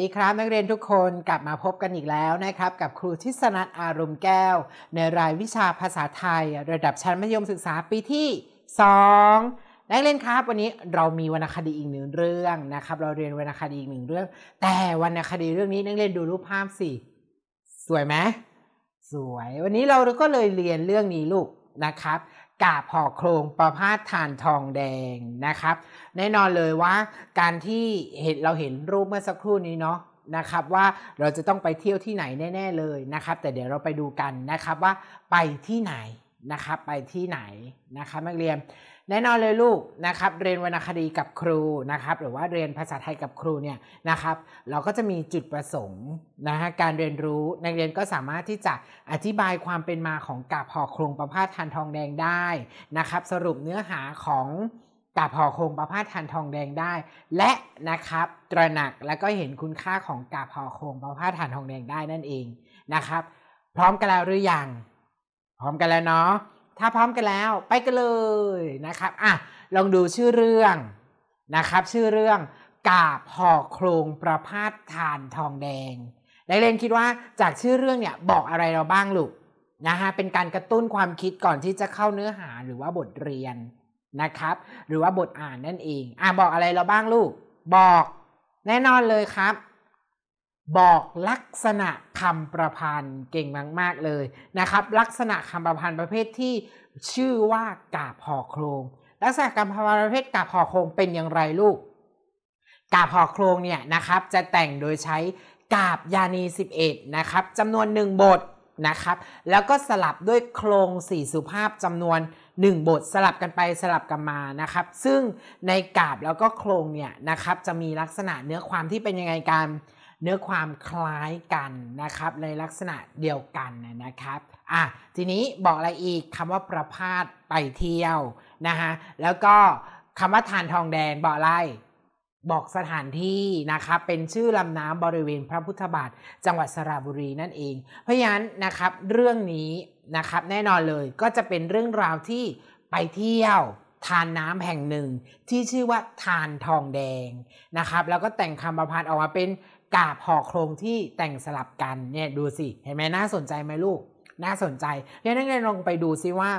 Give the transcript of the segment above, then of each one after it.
ดีครับนักเรียนทุกคนกลับมาพบกันอีกแล้วนะครับ กับครูทิศนัทอารมณ์แก้ว ในรายวิชาภาษาไทย ระดับชั้นมัธยมศึกษาปีที่2นักเรียนครับวันนี้เรามีวรรณคดีอีกหนึ่งเรื่องนะครับ เราเรียนวรรณคดีอีกหนึ่งเรื่อง แต่วรรณคดีเรื่องนี้นักเรียนดูรูปภาพสิสวยไหมสวย วันนี้เราก็เลยเรียนเรื่องนี้ลูกนะครับกาบห่อโครงประพาสทานทองแดงนะครับ แน่นอนเลยว่าการที่เห็นเราเห็นรูปเมื่อสักครู่นี้เนาะนะครับว่าเราจะต้องไปเที่ยวที่ไหนแน่ ๆ เลยนะครับ แต่เดี๋ยวเราไปดูกันนะครับว่าไปที่ไหนนะครับไปที่ไหนนะครับนักเรียนแน่นอนเลยลูกนะครับ เรียนวรรณคดีกับครูนะครับ หรือว่าเรียนภาษาไทยกับครูเนี่ยนะครับ เราก็จะมีจุดประสงค์นะฮะการเรียนรู้นักเรียนก็สามารถที่จะอธิบายความเป็นมาของกาบห่อโครงประพาสทานทองแดงได้นะครับ สรุปเนื้อหาของกาบห่อโครงประพาสทานทองแดงได้ และนะครับตระหนักและก็เห็นคุณค่าของกาบห่อโครงประพาสทานทองแดงได้นั่นเองนะครับ พร้อมกันแล้วหรือยังพร้อมกันแล้วเนาะถ้าพร้อมกันแล้วไปกันเลยนะครับอ่ะลองดูชื่อเรื่องนะครับ ชื่อเรื่องกาบห่อโครงประพาสทานทองแดงไดเรนคิดว่าจากชื่อเรื่องเนี่ย บอกอะไรเราบ้างลูกนะฮะเป็นการกระตุ้นความคิดก่อนที่จะเข้าเนื้อหาหรือว่าบทเรียนนะครับ หรือว่าบทอ่านนั่นเอง อ่ะบอกอะไรเราบ้างลูก บอกแน่นอนเลยครับบอกลักษณะคำประพันธ์เก่งมากๆเลยนะครับลักษณะคำประพันธ์ประเภทที่ชื่อว่ากาบหอโครงลักษณะคำประพันธ์ประเภทกาบหอโครงเป็นอย่างไรลูกกาบหอโครงเนี่ยนะครับ จะแต่งโดยใช้กาบยานี11นะครับจำนวน 1 บทนะครับ แล้วก็สลับด้วยโครงสี่สุภาพจำนวน 1 บทสลับกันไปสลับกันมานะครับ ซึ่งในกาบแล้วก็โครงเนี่ยนะครับ จะมีลักษณะเนื้อความที่เป็นยังไงกันเนื้อความคล้ายกันนะครับในลักษณะเดียวกันนะครับอ่ะทีนี้บอกอะไรอีกคำว่าประพาสไปเที่ยวนะฮะ แล้วก็คำว่าทานทองแดง บอกอะไรบอกสถานที่นะครับเป็นชื่อลำน้ำบริเวณพระพุทธบาทจังหวัดสระบุรีนั่นเอง เพราะฉะนั้นนะครับเรื่องนี้นะครับแน่นอนเลยก็จะเป็นเรื่องราวที่ไปเที่ยวทานน้ำแห่งหนึ่ง ที่ชื่อว่าทานทองแดงนะครับแล้วก็แต่งคำประพันธ์ออกมาเป็นกาบห่อโครงที่แต่งสลับกันเนี่ยดูสิ เห็นไหมน่าสนใจไหมลูก น่าสนใจเดียวนักเรียนลองไปดูซิว่า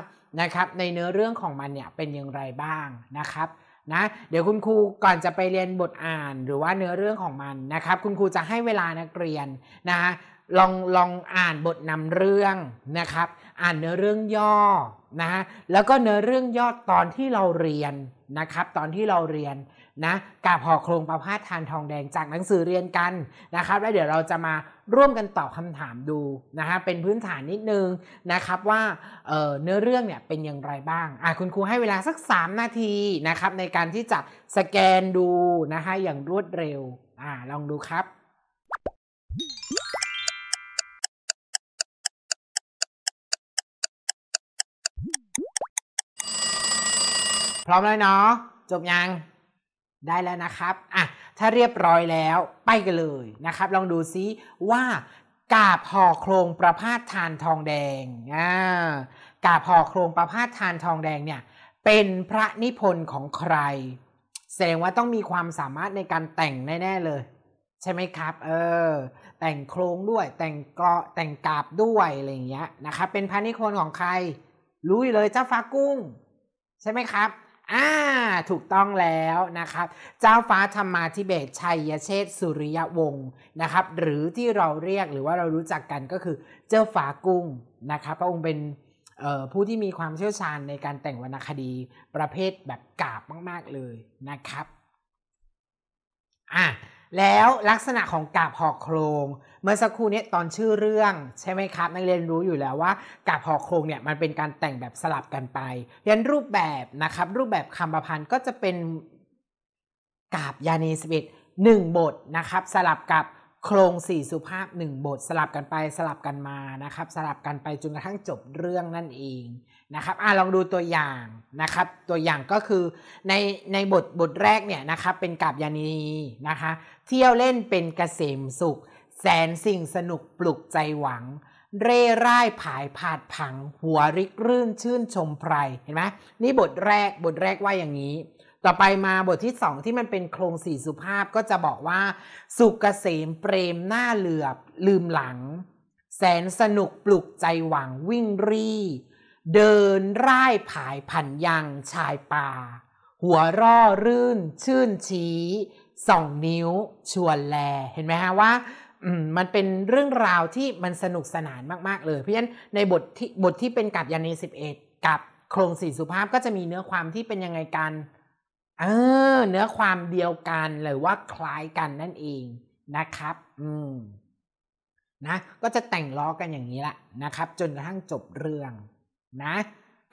นะครับในเนื้อเรื่องของมันเนี่ยเป็นอย่างไรบ้างนะครับนะเดี๋ยวคุณครูก่อนจะไปเรียนบทอ่านหรือว่าเนื้อเรื่องของมันนะครับคุณครูจะให้เวลานักเรียนนะลองลองอ่านบทนำเรื่องนะครับอ่านเนื้อเรื่องย่อนะฮะแล้วก็เนื้อเรื่องยอดตอนที่เราเรียนนะครับ ตอนที่เราเรียนนะกาพอโครงประพาสทานทองแดงจากหนังสือเรียนกันนะครับแล้วเดี๋ยวเราจะมาร่วมกันตอบคำถามดูนะฮะเป็นพื้นฐานนิดนึงนะครับว่าเเนื้อเรื่องเนี่ยเป็นอย่างไรบ้างอ่คุณครูให้เวลาสัก 3 นาทีนะครับ ในการที่จะสแกนดูนะฮะอย่างรวดเร็วอ่าลองดูครับพร้อมแล้วเนาะจบยัง ได้แล้วนะครับอ่ะถ้าเรียบร้อยแล้ว ไปกันเลยนะครับ ลองดูซิว่ากาบห่อโครงประพาสทานทองแดงอ่ากาบห่อโครงประพาสทานทองแดงเนี่ย เป็นพระนิพนธ์ของใคร แสดงว่าต้องมีความสามารถในการแต่ง แน่ๆเลย ใช่ไหมครับเออแต่งโครงด้วย แต่งกระแต่งกาบด้วยอะไรอย่างเงี้ยนะครับ เป็นพระนิพนธ์ของใคร รู้อยู่เลยเจ้าฟ้ากุ้ง ใช่ไหมครับอ่า ถูกต้องแล้วนะครับ เจ้าฟ้าธรรมาธิเบศชัยเชษสุริยวงศ์นะครับ หรือที่เราเรียกหรือว่าเรารู้จักกันก็คือเจ้าฟ้ากุ้งนะครับ พระองค์เป็นผู้ที่มีความเชี่ยวชาญในการแต่งวรรณคดีประเภทแบบกาบมากๆเลยนะครับ อ่ะแล้วลักษณะของกาบหอกโครง เมื่อสักครู่นี้ตอนชื่อเรื่องใช่ไหมครับนักเรียนรู้อยู่แล้วว่า กาบหอกโครงเนี่ยมันเป็นการแต่งแบบสลับกันไปยันรูปแบบนะครับ รูปแบบคำประพันธ์ก็จะเป็น กาบยานีสิบเดหนึ่งบทนะครับ สลับกับโครงสี่สุภาพหนึ่งบทสลับกันไปสลับกันมานะครับ สลับกันไปจนกระทั่งจบเรื่องนั่นเองนะครับอ่าลองดูตัวอย่างนะครับ ตัวอย่างก็คือในในบทบทแรกเนี่ยนะครับเป็นกาบยานีนะคะ เที่ยวเล่นเป็นกเกษมสุข แสนสิ่งสนุกปลุกใจหวัง เร่ร่ายผายผาดผัง หัวริกรื่นชื่นชมไพรเห็นไหมนี่บทแรกบทแรกว่าอย่างนี้ต่อไปมาบทที่สอง ที่มันเป็นโครงสี่สุภาพก็จะบอกว่า สุกเกษมเปรมหน้าเหลือบ ลืมหลัง แสนสนุกปลุกใจหวังวิ่งรีเดินร่ายผายผันยัง ชายป่า หัวร่อรื่น ชื่นชี้สองนิ้ว ชวนแล เห็นไหมฮะว่ามันเป็นเรื่องราวที่มันสนุกสนานมากๆเลย เพราะฉะนั้นในบทที่บทที่เป็นกับยานี11 กับโครงสี่สุภาพก็จะมีเนื้อความที่เป็นยังไงกันเออ เนื้อความเดียวกัน หรือว่าคล้ายกันนั่นเองนะครับ อืมนะ ก็จะแต่งล้อกันอย่างนี้ละนะครับ จนกระทั่งจบเรื่อง นะ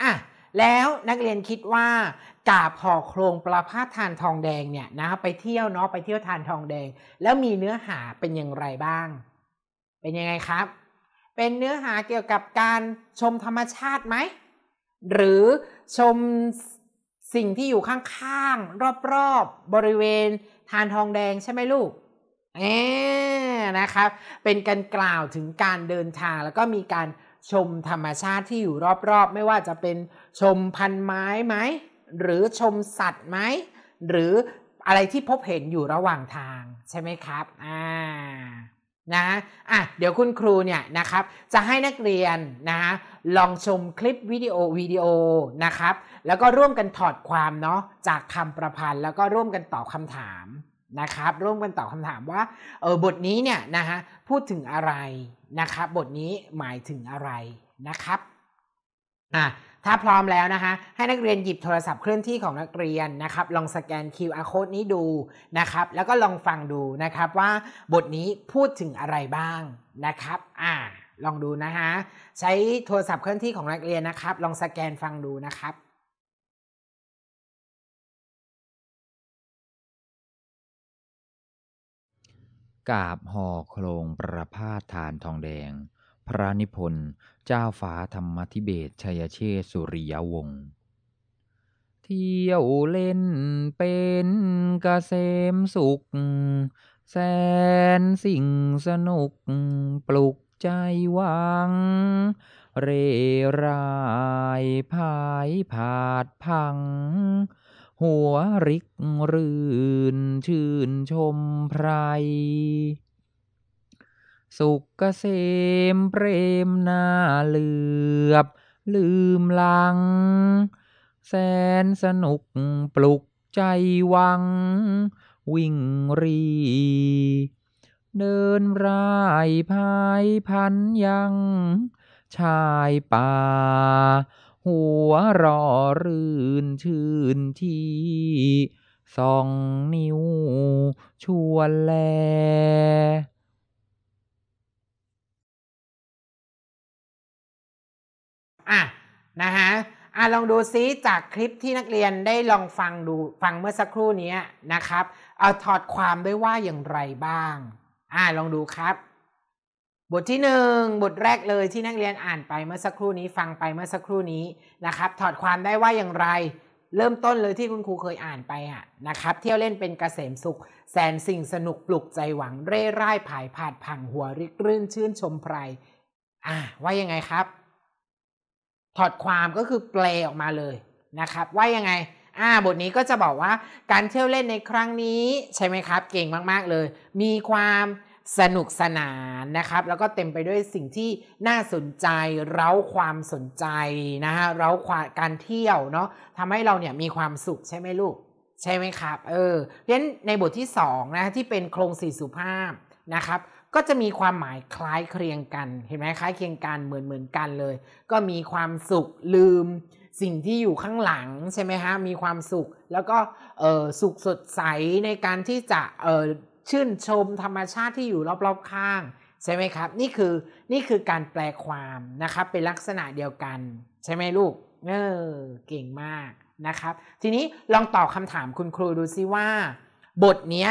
อ่ะแล้วนักเรียนคิดว่ากาบห่อโครงประพาทานทองแดงเนี่ย นะ ไปเที่ยวเนาะไปเที่ยวทานทองแดง แล้วมีเนื้อหาเป็นอย่างไรบ้าง เป็นยังไงครับ เป็นเนื้อหาเกี่ยวกับการชมธรรมชาติไหม หรือชมสิ่งที่อยู่ข้างๆ รอบๆบบริเวณ ทานทองแดงใช่ไหมลูก เอนะครับ เป็นการกล่าวถึงการเดินทาง แล้วก็มีการชมธรรมชาติที่อยู่รอบๆ ไม่ว่าจะเป็นชมพันไม้ไหมหรือชมสัตว์ไหมหรืออะไรที่พบเห็นอยู่ระหว่างทางใช่ไหมครับ อ่านะอ่ะ เดี๋ยวคุณครูเนี่ยนะครับ จะให้นักเรียนนะลองชมคลิปวิดีโอวิดีโอนะครับ แล้วก็ร่วมกันถอดความเนาะจากคำประพันธ์แล้วก็ร่วมกันตอบคำถามนะครับ ร่วมกันตอบคำถามว่าเออบทนี้เนี่ยนะฮะพูดถึงอะไรนะครับบทนี้หมายถึงอะไรนะครับอ่ะถ้าพร้อมแล้วนะคะให้นักเรียนหยิบโทรศัพท์เคลื่อนที่ของนักเรียนนะครับ ลองสแกน QR code นี้ดูนะครับ แล้วก็ลองฟังดูนะครับว่าบทนี้พูดถึงอะไรบ้างนะครับอ่าลองดูนะฮะใช้โทรศัพท์เคลื่อนที่ของนักเรียนนะครับ ลองสแกนฟังดูนะครับกาบห่อโครงประพาสฐานทองแดงพระนิพนธ์เจ้าฟ้าธรรมธิเบศชัยเชษสุริยวงศ์เที่ยวเล่นเป็นกเกษมสุข แสนสิ่งสนุกปลุกใจวัง เรรายพายผาดพัง หัวริกรื่นชื่นชมไพรสุกเกษมเปรมนาเลือบ ลืมหลัง แสนสนุกปลุกใจวัง วิ่งรี เดินรายพายพันยัง ชายป่า หัวรอรื่นชื่นที่ สองนิ้วชวนแลอ่ะนะฮะอ่ะลองดูซิจากคลิปที่นักเรียนได้ลองฟังดูฟังเมื่อสักครู่นี้นะครับเอาถอดความด้วยว่าอย่างไรบ้าง อ่ะลองดูครับ บทที่หนึ่งบทแรกเลยที่นักเรียนอ่านไปเมื่อสักครู่นี้ฟังไปเมื่อสักครู่นี้นะครับ ถอดความได้ว่าอย่างไร เริ่มต้นเลยที่คุณครูเคยอ่านไปอ่ะนะครับ เที่ยวเล่นเป็นกเกษมสุข แสนสิ่งสนุกปลุกใจหวังเร่ร่ายผายผาดผังหัวริกรื่น ชื่นชมไพรอ่ะว่ายังไงครับถอดความก็คือแปลออกมาเลยนะครับ ว่ายังไง อ่าบทนี้ก็จะบอกว่าการเที่ยวเล่นในครั้งนี้ ใช่ไหมครับ เก่งมากๆเลย มีความสนุกสนานนะครับ แล้วก็เต็มไปด้วยสิ่งที่น่าสนใจเร้าความสนใจนะฮะเร้าการเที่ยวเนาะทำให้เราเนี่ยมีความสุขใช่ไหมลูก ใช่ไหมครับเออเพราะฉะนั้นในบทที่2นะที่เป็นโครงสี่สุภาพนะครับก็จะมีความหมายคล้ายเคียงกัน เห็นไหมคล้ายเคียงกันเหมือนเหมือนกันเลย ก็มีความสุขลืม สิ่งที่อยู่ข้างหลังใช่ไหมฮะมีความสุขแล้วก็สุขสดใสในการที่จะชื่นชมธรรมชาติที่อยู่รอบๆข้างใช่ไหมครับ นี่คือนี่คือการแปลความนะครับเป็นลักษณะเดียวกัน ใช่ไหมลูกเออเก่งมากนะครับ ทีนี้ลองตอบคำถามคุณครูดูซิว่า บทเนี้ย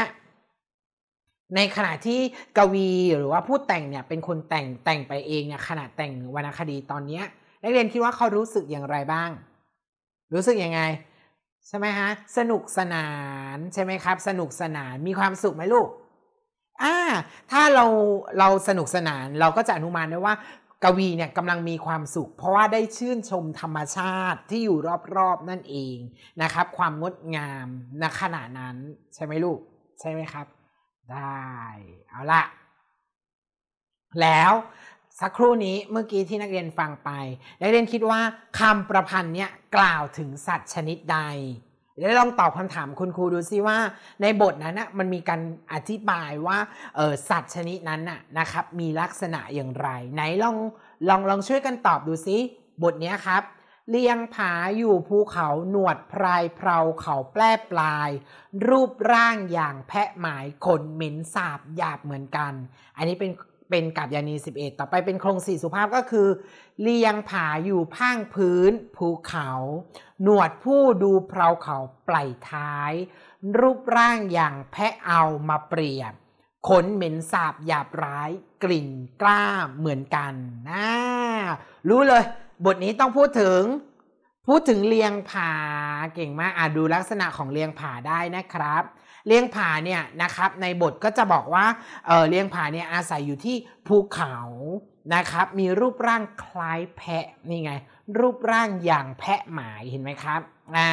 ในขณะที่กวีหรือว่าผู้แต่งเนี่ย เป็นคนแต่งแต่งไปเองเนี่ยขณะแต่งวรรณคดีตอนเนี้ยนักเรียนคิดว่าเขารู้สึกอย่างไรบ้าง รู้สึกยังไง ใช่ไหมฮะ สนุกสนานใช่ไหมครับ สนุกสนานมีความสุขไหมลูกอ่าถ้าเราเราสนุกสนาน เราก็จะอนุมานได้ว่า กวีเนี่ยกำลังมีความสุข เพราะว่าได้ชื่นชมธรรมชาติที่อยู่รอบๆนั่นเองนะครับ ความงดงามณขณะนั้น ใช่ไหมลูก ใช่ไหมครับได้เอาละแล้วสักครู่นี้เมื่อกี้ที่นักเรียนฟังไป นักเรียนคิดว่าคำประพันธ์เนี้ยกล่าวถึงสัตว์ชนิดใด แล้วลองตอบคำถามคุณครูดูซิว่าในบทนั้นนะมันมีการอธิบายว่าออสัตว์ชนิดนั้นนะนะครับ มีลักษณะอย่างไร ไหนลองลองลองช่วยกันตอบดูซิบทนี้ครับเลียงผาอยู่ภูเขา หนวดพรายเพราเขาแปรปลาย รูปร่างอย่างแพะหมายขนเหม็นสาบหยาบเหมือนกัน อันนี้เป็นเป็นกับยานี 11 ต่อไปเป็นโครงสี่สุภาพก็คือ เลียงผาอยู่พ้างพื้น ภูเขา หนวดผู้ดูเพราเขาปลายท้าย รูปร่างอย่างแพะเอามาเปรียบขนเหม็นสาบหยาบร้าย กลิ่นกล้าเหมือนกันนะรู้เลยบทนี้ต้องพูดถึง พูดถึงเลียงผาเก่งมากอ่ะดูลักษณะของเลียงผาได้นะครับ เลียงผาเนี่ยนะครับในบทก็จะบอกว่า เออเลียงผาเนี่ยอาศัยอยู่ที่ภูเขานะครับ มีรูปร่างคล้ายแพะนี่ไงรูปร่างอย่างแพะหมายเห็นไหมครับอ่า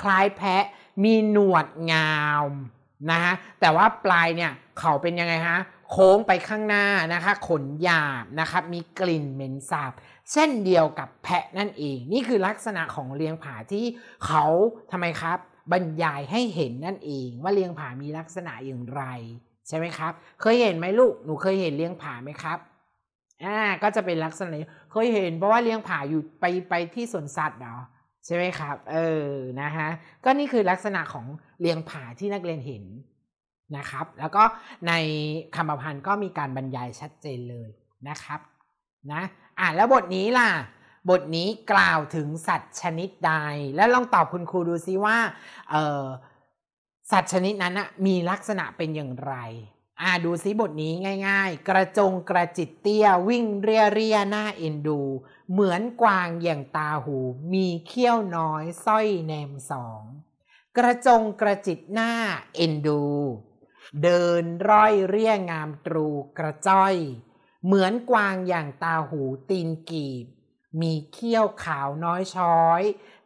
คล้ายแพะมีหนวดงามนะฮะแต่ว่าปลายเนี่ยเขาเป็นยังไงฮะโค้งไปข้างหน้านะคะขนหยาบนะครับมีกลิ่นเหม็นสาบเส้นเดียวกับแพะนั่นเองนี่คือลักษณะของเลี้ยงผาที่เขาทำไมครับ บรรยายให้เห็นนั่นเอง ว่าเลี้ยงผามีลักษณะอย่างไรใช่ไหมครับเคยเห็นไหมลูกหนูเคยเห็นเลี้ยงผาไหมครับอ่าก็จะเป็นลักษณะเคยเห็นเพราะว่าเลี้ยงผาอยู่ไปไปที่สวนสัตว์เนาะใช่ไหมครับ เออนะฮะก็นี่คือลักษณะของเลี้ยงผาที่นักเรียนเห็นนะครับ แล้วก็ในคำพันธ์ก็มีการบรรยายชัดเจนเลยนะครับนะอ่ะแล้วบทนี้ล่ะ บทนี้กล่าวถึงสัตว์ชนิดใด แล้วลองตอบคุณครูดูซิว่าเออสัตว์ชนิดนั้นนะมีลักษณะเป็นอย่างไรอ่าดูซิบทนี้ง่าย ๆ กระจงกระจิตเตี้ยวิ่งเรียเรียหน้าเอ็นดู เหมือนกวางอย่างตาหู มีเขี้ยวน้อยสร้อยแนมสองกระจงกระจิตหน้าเอ็นดู เดินร้อยเรียงามตรูกระจ้อยเหมือนกวางอย่างตาหูตีนกีบมีเขี้ยวขาวน้อยช้อย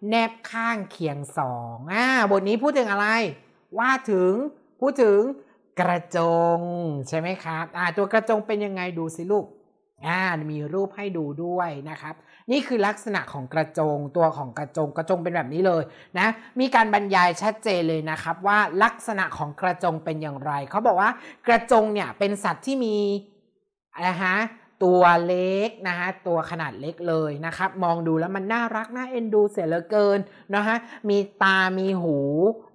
แนบข้างเคียงสองอ่าบทนี้พูดถึงอะไรว่าถึงพูดถึงกระจงใช่ไหมครับอ่าตัวกระจงเป็นยังไงดูสิลูกอ่ามีรูปให้ดูด้วยนะครับ นี่คือลักษณะของกระจงตัวของกระจงกระจงเป็นแบบนี้เลยนะมีการบรรยายชัดเจนเลยนะครับ ว่าลักษณะของกระจงเป็นอย่างไรเขาบอกว่ากระจงเนี่ยเป็นสัตว์ที่มีนะฮะตัวเล็กนะฮะตัวขนาดเล็กเลยนะครับมองดูแล้วมันน่ารักน่าเอ็นดูเสียเหลือเกินนะฮะมีตามีหู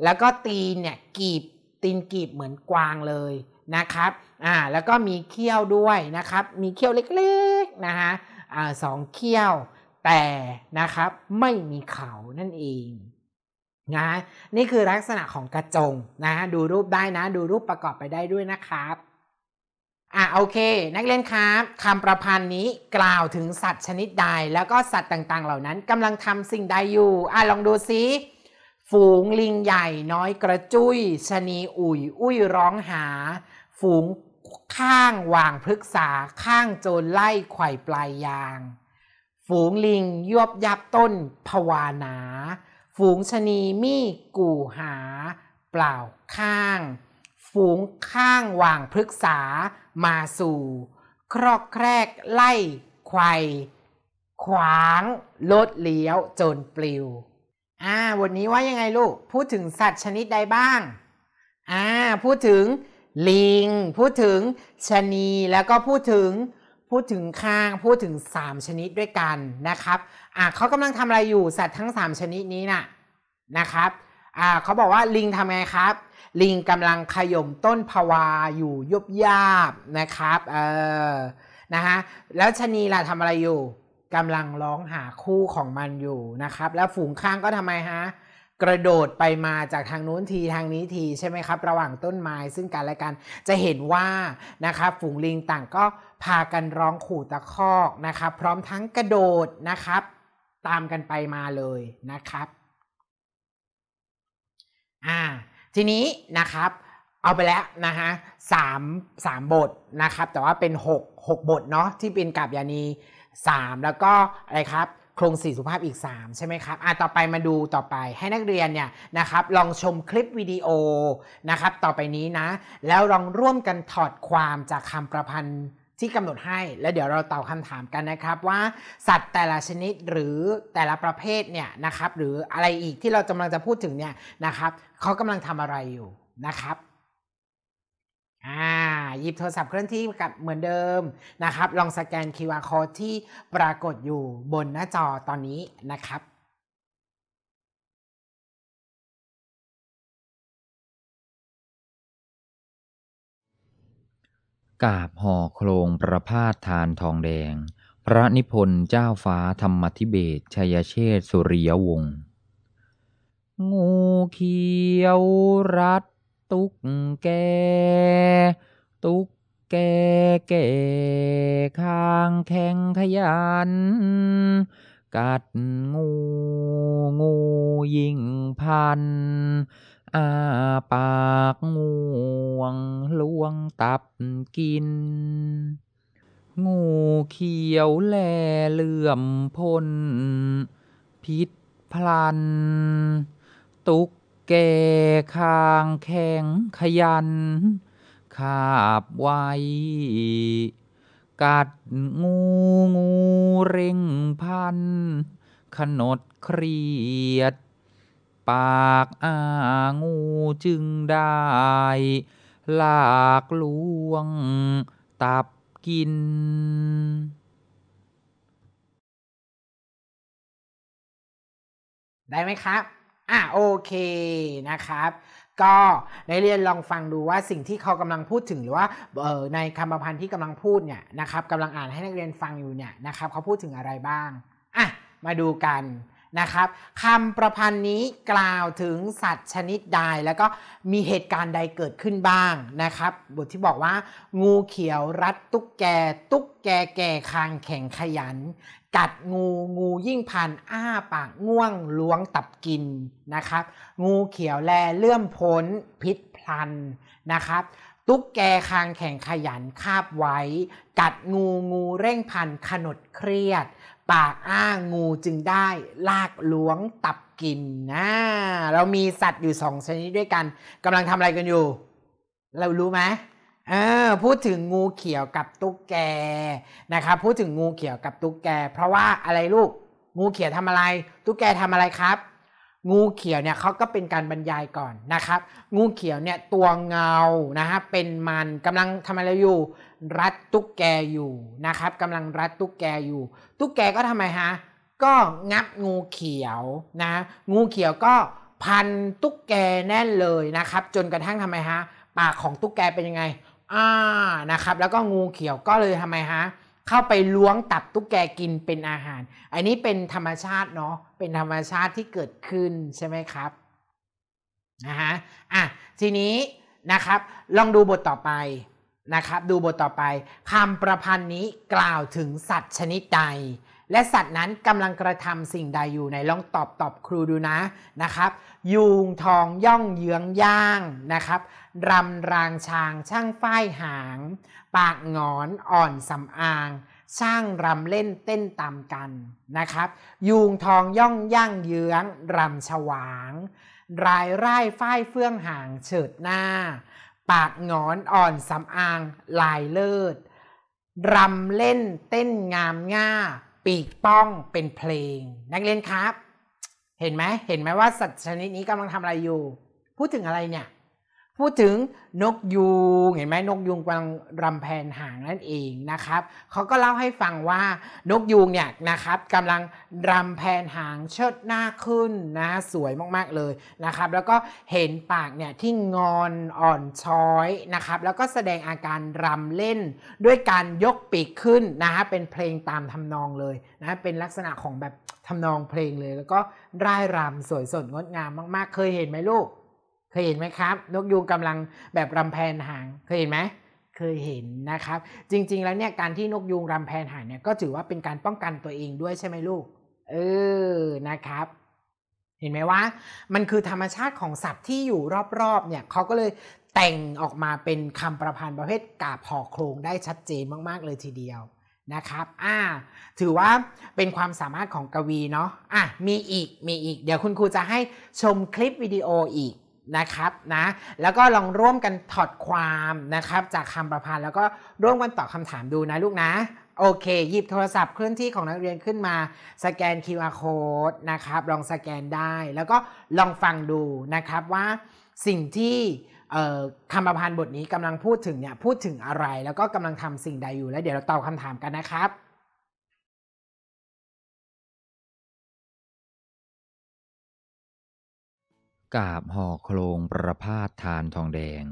แล้วก็ตีนเนี่ยกีบตีนกีบเหมือนกวางเลยนะครับอ่าแล้วก็มีเขี้ยวด้วยนะครับมีเขี้ยวเล็กๆนะฮะอ่าสองเขี้ยวแต่นะครับไม่มีเขานั่นเองนะนี่คือลักษณะของกระจงนะดูรูปได้นะดูรูปประกอบไปได้ด้วยนะครับอ่ะโอเค นักเรียนครับคำประพันธ์นี้กล่าวถึงสัตว์ชนิดใด แล้วก็สัตว์ต่างๆเหล่านั้นกำลังทำสิ่งใดอยู่อ่ะลองดูซิฝูงลิงใหญ่น้อยกระจุยชนีอุ่ยอุ้ยร้องหา ฝูงข้าง วางพฤกษา ข้างโจรไล่ไข่ปลายยาง ฝูงลิงยวบยับต้นผวานา ฝูงชนีมีกู่หา เปล่าข้างูงข้างวางพฤกษามาสู่ ครอกแครก ไล่ไข่ขวางลดเลี้ยวจนปลิว อ่า วันนี้ว่ายังไงลูก พูดถึงสัตว์ชนิดใดบ้าง อ่า พูดถึงลิง พูดถึงชนีแล้วก็พูดถึง พูดถึงข้างพูดถึง 3 ชนิดด้วยกันนะครับ อ่าเขากำลังทำอะไรอยู่สัตว์ทั้ง 3 ชนิดนี้นะ่ะนะครับ อ่าเขาบอกว่าลิงทำไงครับลิงกำลังขย่มต้นพวาอยู่ยุบยาบนะครับเออนะฮะแล้วชนีล่ะทำอะไรอยู่กำลังร้องหาคู่ของมันอยู่นะครับ แล้วฝูงข้างก็ทำไมฮะกระโดดไปมาจากทางนู้นทีทางนี้ที ใช่ไหมครับ ระหว่างต้นไม้ซึ่งกันและกันจะเห็นว่านะครับฝูงลิงต่างก็พากันร้องขู่ตะคอกนะครับ พร้อมทั้งกระโดดนะครับ ตามกันไปมาเลยนะครับอ่าทีนี้นะครับเอาไปแล้วนะฮะสามสามบทนะครับแต่ว่าเป็น6 6บทเนาะที่เป็นกับยานี3 แล้วก็อะไรครับโครงสี่สุภาพอีก3ใช่ไหมครับอ่ะต่อไปมาดูต่อไปให้นักเรียนเนี่ยนะครับลองชมคลิปวิดีโอนะครับต่อไปนี้นะแล้วลองร่วมกันถอดความจากคำประพันธ์ที่กำหนดให้แล้วเดี๋ยวเราตอบคำถามกันนะครับว่า สัตว์แต่ละชนิดหรือแต่ละประเภทเนี่ยนะครับ หรืออะไรอีกที่เรากำลังจะพูดถึงเนี่ยนะครับเขากำลังทำอะไรอยู่นะครับอ่าหยิบโทรศัพท์เคลื่อนที่กับเหมือนเดิมนะครับ ลองสแกน QR code ที่ปรากฏอยู่บนหน้าจอตอนนี้นะครับกาบห่อโคลงประพาสทานทองแดง พระนิพนธ์เจ้าฟ้าธรรมธิเบศชัยเชษสุริยวงศ์ งูเขียวรัดตุกแก ตุกแกแก่ข้างแข็งขยันกัดงูงูยิงพันอาปากง่วงลวงตับกิน งูเขียวแลเหลื่อมพ่นพิษพลัน ตุกแกคางแข็งขยัน ขาบไวกัดงูงูเร่งพัน ขนดเครียดปากอางูจึงได้ ลากลวง ตับกิน ได้ไหมครับ อ่ะโอเคนะครับ ก็ในเรียนลองฟังดูว่าสิ่งที่เขากำลังพูดถึงหรือว่าในคำพันธ์ที่กำลังพูดเนี่ยนะครับกำลังอ่านให้นักเรียนฟังอยู่เนี่ยนะครับเขาพูดถึงอะไรบ้าง อ่ะ มาดูกันนะครับคำประพันธ์นี้กล่าวถึงสัตว์ชนิดใด แล้วก็มีเหตุการณ์ใดเกิดขึ้นบ้างนะครับบทที่บอกว่า งูเขียวรัดตุ๊กแก ตุ๊กแกแก่คางแข็งขยัน กัดงูงูยิ่งพันอ้าปากง่วงล้วงตับกินนะครับงูเขียวแลเลื่อมพ้นพิษพลันนะครับตุ๊กแกคางแข็งขยันคาบไว้ กัดงูงูเร่งพันขนดเครียดปากอ้างูจึงได้ลากล้วงตับกินนะเรามีสัตว์อยู่สองชนิดด้วยกันกำลังทำอะไรกันอยู่ เรารู้ไหมเออพูดถึงงูเขียวกับตุ๊กแกนะครับพูดถึงงูเขียวกับตุ๊กแก เพราะว่าอะไรลูก งูเขียวทำอะไร ตุ๊กแกทำอะไรครับงูเขียวเนี่ยเขาก็เป็นการบรรยายก่อนนะครับ งูเขียวเนี่ยตัวเงานะฮะเป็นมันกำลังทำอะไรอยู่รัดตุ๊กแกอยู่นะครับ กำลังรัดตุ๊กแกอยู่ตุ๊กแกก็ทำไมฮะก็งับงูเขียวนะงูเขียวก็พันตุ๊กแกแน่นเลยนะครับ จนกระทั่งทำไมฮะปากของตุ๊กแกเป็นยังไงอ่านะครับ แล้วก็งูเขียวก็เลยทำไมฮะเข้าไปล้วงตับตุ๊กแกกินเป็นอาหาร อันนี้เป็นธรรมชาติเนาะ เป็นธรรมชาติที่เกิดขึ้นใช่ไหมครับ นะฮะ อ่ะ ทีนี้นะครับ ลองดูบทต่อไปนะครับ ดูบทต่อไป คำประพันธ์นี้กล่าวถึงสัตว์ชนิดใดและสัตว์นั้นกำลังกระทำสิ่งใดอยู่ในลองตอบตอบครูดูนะนะครับยุงทองย่องเยื้องย่างนะครับรำรางชางช่างฝ้ายหางปากงอนอ่อนสำอางช่างรำเล่นเต้นตามกันนะครับยุงทองย่องย่างเยื้องรำฉวางรายไร่ฝ้ายเฟื่องหางเฉิดหน้า ปากงอนอ่อนสำอางลายเลิศรำเล่นเต้นงามง่าปีกป้องเป็นเพลง นักเรียนครับ เห็นไหมเห็นไหมว่าสัตว์ชนิดนี้กำลังทำอะไรอยู่ พูดถึงอะไรเนี่ยพูดถึงนกยูงเห็นไหมนกยูงกำลังรำแผนหางนั่นเองนะครับเขาก็เล่าให้ฟังว่านกยูงเนี่ยนะครับกำลังรำแผนหางเชิดหน้าขึ้นนะสวยมากๆเลยนะครับแล้วก็เห็นปากเนี่ยที่งอนอ่อนช้อยนะครับแล้วก็แสดงอาการรำเล่น ด้วยการยกปีกขึ้นนะฮะเป็นเพลงตามทำนองเลยนะเป็นลักษณะของแบบทำนองเพลงเลย แล้วก็ร่ายรำสวยสดงดงามมากๆเคยเห็นไหมลูกเคยเห็นไหมครับนกยูงกำลังแบบรำแพนหาง เคยเห็นไหมเคยเห็นนะครับ จริง ๆ แล้วเนี่ยการที่นกยูงรำแพนหางเนี่ยก็ถือว่าเป็นการป้องกันตัวเองด้วยใช่ไหมลูกเออนะครับ เห็นไหมว่า มันคือธรรมชาติของสัตว์ที่อยู่รอบๆเนี่ยเขาก็เลยแต่งออกมาเป็นคำประพันธ์ประเภทกาบห่อโครงได้ชัดเจนมาก ๆ เลยทีเดียวนะครับอ่าถือว่าเป็นความสามารถของกวีเนาะอ่ะมีอีกมีอีก เดี๋ยวคุณครูจะให้ชมคลิปวิดีโออีกนะครับนะแล้วก็ลองร่วมกันถอดความนะครับจากคำประพันธ์แล้วก็ร่วมกันตอบคำถามดูนะลูกนะโอเคหยิบโทรศัพท์เคลื่อนที่ของนักเรียนขึ้นมาสแกน QR code นะครับลองสแกนได้ แล้วก็ลองฟังดูนะครับว่าสิ่งที่คำประพันธ์บทนี้กำลังพูดถึงเนี่ยพูดถึงอะไร แล้วก็กำลังทำสิ่งใดอยู่แล้วเดี๋ยวเราตอบคำถามกันนะครับกาบห่อโคลงประพาสทานทองแดง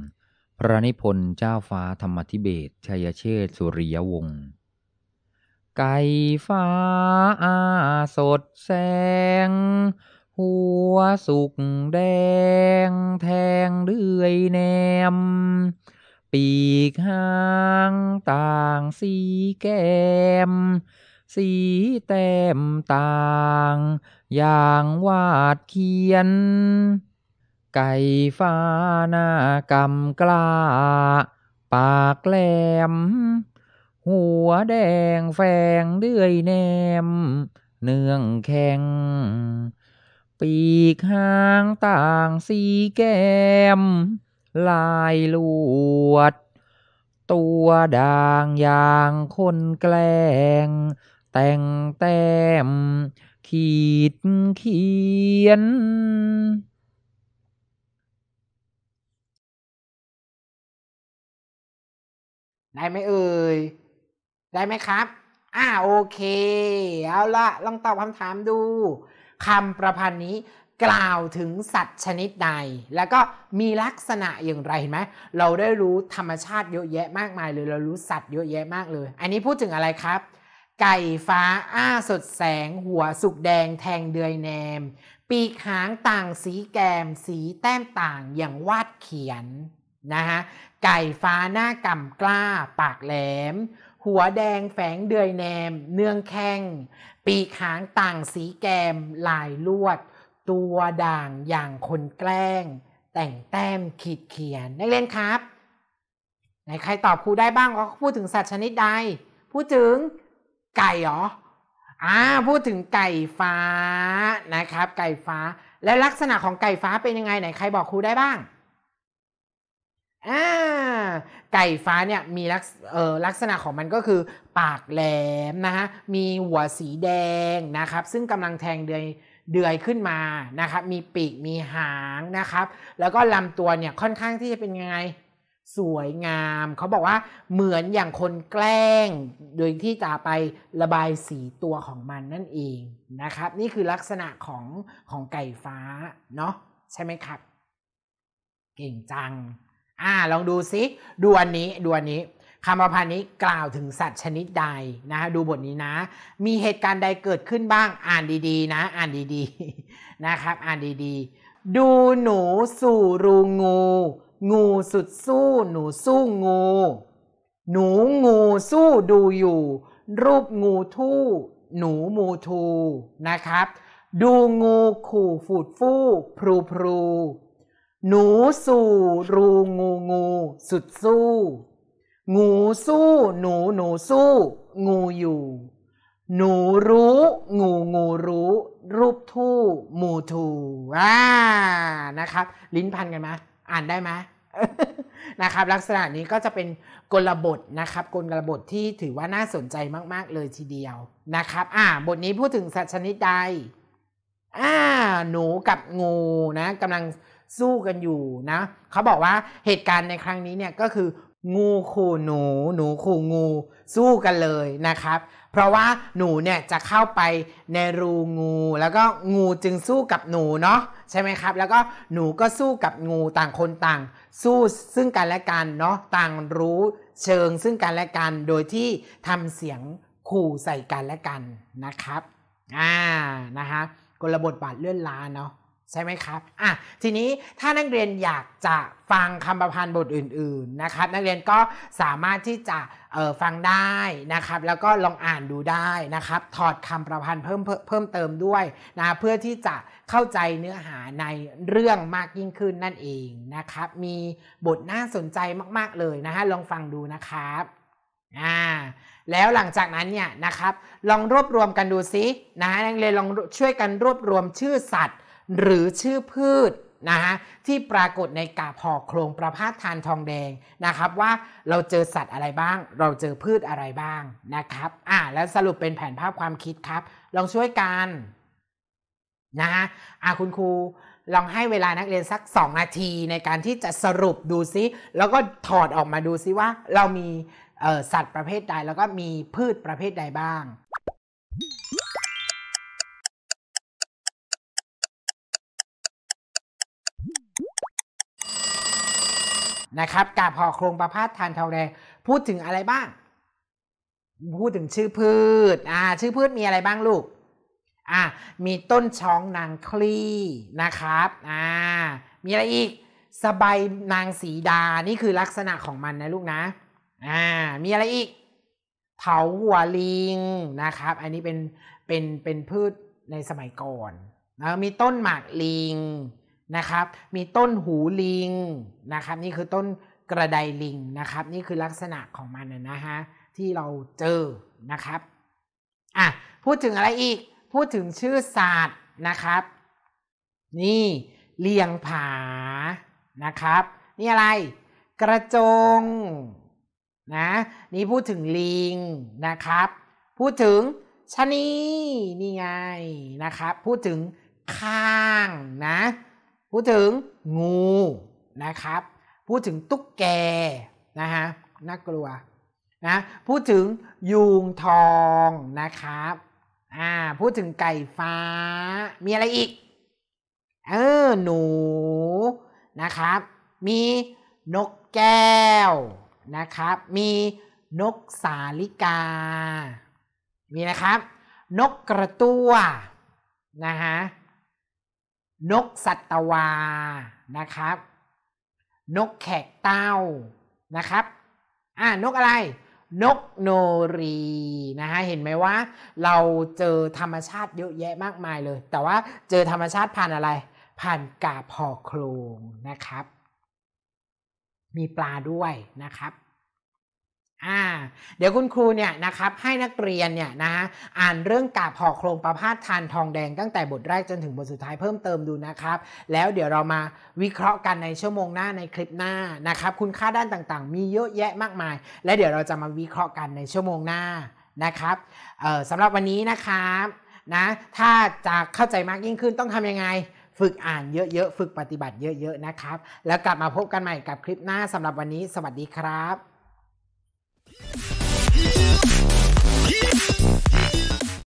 พระนิพนธ์เจ้าฟ้าธรรมธิเบศชัยเชษสุริยวงศ์ ไก่ฟ้าอาสดแสง หัวสุกแดงแทงเดือยแนม ปีกหางต่างสีแก้มสีเต็มต่าง อย่างวาดเขียน ไก่ฟ้าหน้ากำกล้า ปากแหลม หัวแดงแฝงเดือยแนม เนื่องแข็ง ปีกหางต่างสีแก้ม ลายลวด ตัวด่างอย่างคนแกล้งแต่งแต้มขีดเขียนได้ไหมเอ่ยได้ไหมครับ อ่าโอเค เอาละลองตอบคำถามดูคำประพันธ์นี้กล่าวถึงสัตว์ชนิดใด แล้วก็มีลักษณะอย่างไรเห็นไหมเราได้รู้ธรรมชาติเยอะแยะมากมายเลยเรารู้สัตว์เยอะแยะมากเลย อันนี้พูดถึงอะไรครับไก่ฟ้าอ้าสดแสง หัวสุกแดงแทงเดือยแนม ปีกหางต่างสีแกม สีแต้มต่างอย่างวาดเขียนนะฮะไก่ฟ้าหน้ากำกล้า ปากแหลม หัวแดงแฝงเดือยแนมเนื่องแข้งปีกหางต่างสีแกมลายลวด ตัวด่างอย่างคนแกล้ง แต่งแต้มขีดเขียนนักเรียนครับไหนใครตอบครูได้บ้างเขาพูดถึงสัตว์ชนิดใดพูดถึงไก่เหรอ อ่า พูดถึงไก่ฟ้านะครับ ไก่ฟ้า และลักษณะของไก่ฟ้าเป็นยังไงไหนใครบอกครูได้บ้าง อ่า ไก่ฟ้าเนี่ยมีลักเออลักษณะของมันก็คือปากแหลมนะฮะ มีหัวสีแดงนะครับ ซึ่งกำลังแทงเดือยเดือยขึ้นมา นะครับ มีปีก มีหางนะครับ แล้วก็ลำตัวเนี่ยค่อนข้างที่จะเป็นยังไงสวยงาม เขาบอกว่าเหมือนอย่างคนแกล้งโดยที่จะไประบายสีตัวของมันนั่นเองนะครับ นี่คือลักษณะของของไก่ฟ้าเนาะใช่ไหมครับ เก่งจังอ่า ลองดูซิดูอันนี้ดูอันนี้คำประพันธ์นี้กล่าวถึงสัตว์ชนิดใดนะ ดูบทนี้นะ มีเหตุการณ์ใดเกิดขึ้นบ้างอ่านดีๆ นะ อ่านดีๆนะครับ อ่านดีๆดูหนูสู่รูงูงูสุดสู้ หนูสู้งู หนู งูสู้ดูอยู่ รูปงูทู่ หนูมูทูนะครับ ดู งู ขู่ฝูดฟู่พรู พรูหนูสู่ รูงูงู สุดสู้ งูสู้หนูหนูสู้ งูอยู่ หนูรู้งูงูรู้รูปทู่มูทูอ่านะครับ ลิ้นพันกันไหมอ่านได้ไหมนะครับ ลักษณะนี้ก็จะเป็นกลบทนะครับ กลบทที่ถือว่าน่าสนใจมาก ๆ เลยทีเดียวนะครับ อ่า บทนี้พูดถึงสัตว์ชนิดใด อ่า หนูกับงูนะกำลังสู้กันอยู่นะเขาบอกว่าเหตุการณ์ในครั้งนี้เนี่ยก็คืองูขู่หนู หนูขู่งู สู้กันเลยนะครับ เพราะว่าหนูเนี่ยจะเข้าไปในรูงูแล้วก็งูจึงสู้กับหนูเนาะใช่ไหมครับ แล้วก็หนูก็สู้กับงูต่างคนต่าง สู้ซึ่งกันและกันเนาะ ต่างรู้เชิงซึ่งกันและกัน โดยที่ทำเสียงขู่ใส่กันและกันนะครับ อ่านะฮะ กลบทบาทเลื่อนล้าเนาะใช่ไหมครับอ่ะทีนี้ถ้านักเรียนอยากจะฟังคำประพันธ์บทอื่น ๆ นะครับ นักเรียนก็สามารถที่จะฟังได้นะครับ แล้วก็ลองอ่านดูได้นะครับถอดคำประพันธ์เพิ่มเพิ่มเติมด้วยนะเพื่อที่จะเข้าใจเนื้อหาในเรื่องมากยิ่งขึ้นนั่นเองนะครับ มีบทน่าสนใจมาก ๆเลยนะฮะลองฟังดูนะครับอ่าแล้วหลังจากนั้นเนี่ยนะครับลองรวบรวมกันดูซินะนักเรียนลองช่วยกันรวบรวมชื่อสัตว์หรือชื่อพืชนะฮะที่ปรากฏในกาบหอโครงประพาสทานทองแดงนะครับ ว่าเราเจอสัตว์อะไรบ้าง เราเจอพืชอะไรบ้างนะครับอ่าแล้วสรุปเป็นแผนภาพความคิดครับ ลองช่วยกันนะฮะอ่าคุณครูลองให้เวลานักเรียนสัก2นาทีในการที่จะสรุปดูซิ แล้วก็ถอดออกมาดูซิว่า เรามีสัตว์ประเภทใดแล้วก็มีพืชประเภทใดบ้างนะครับกับหอโครงประพาสทานทองแดงพูดถึงอะไรบ้าง พูดถึงชื่อพืช อ่า ชื่อพืชมีอะไรบ้างลูกอ่ามีต้นช้องนางคลีนะครับอ่ามีอะไรอีก สบายนางสีดานี่คือลักษณะของมันนะลูกนะ อ่า มีอะไรอีกเถาหัวลิงนะครับ อันนี้เป็นเป็นเป็นพืชในสมัยก่อน้วมีต้นหมากลิงนะครับ มีต้นหูลิงนะครับ นี่คือต้นกระไดลิงนะครับ นี่คือลักษณะของมันนะฮะ ที่เราเจอ นะครับ อ่ะ พูดถึงอะไรอีก พูดถึงชื่อศาสตร์นะครับ นี่เลียงผานะครับ นี่อะไร กระจงนะ นี่พูดถึงลิงนะครับ พูดถึงชะนีนี่ไงนะครับ พูดถึงข้างนะพูดถึงงูนะครับ พูดถึงตุ๊กแกนะฮะน่ากลัวนะพูดถึงยุงทองนะครับอ่าพูดถึงไก่ฟ้า มีอะไรอีกเออหนูนะครับ มีนกแก้วนะครับ มีนกสาลิกา มีนะครับ นกกระตั้วนะฮะนกสัตวานะครับ นกแขกเต้านะครับ อ่านกอะไร นกโนรีนะฮะเห็นไหมว่าเราเจอธรรมชาติเยอะแยะมากมายเลย แต่ว่าเจอธรรมชาติผ่านอะไร ผ่านกาพอโครงนะครับ มีปลาด้วยนะครับอ่าเดี๋ยวคุณครูเนี่ยนะครับให้นักเรียนเนี่ยนะฮะอ่านเรื่องกาบห่อโครงประพาสทานทองแดงตั้งแต่บทแรก จนถึงบทสุดท้ายเพิ่มเติมดูนะครับ แล้วเดี๋ยวเรามาวิเคราะห์กันในชั่วโมงหน้าในคลิปหน้านะครับคุณค่าด้านต่างๆ มีเยอะแยะมากมาย และเดี๋ยวเราจะมาวิเคราะห์กันในชั่วโมงหน้านะครับสำหรับวันนี้นะครับนะถ้าจะเข้าใจมากยิ่งขึ้นต้องทำยังไง ฝึกอ่านเยอะๆฝึกปฏิบัติเยอะๆนะครับ แล้วกลับมาพบกันใหม่กับคลิปหน้าสำหรับวันนี้ สวัสดีครับ Yeah!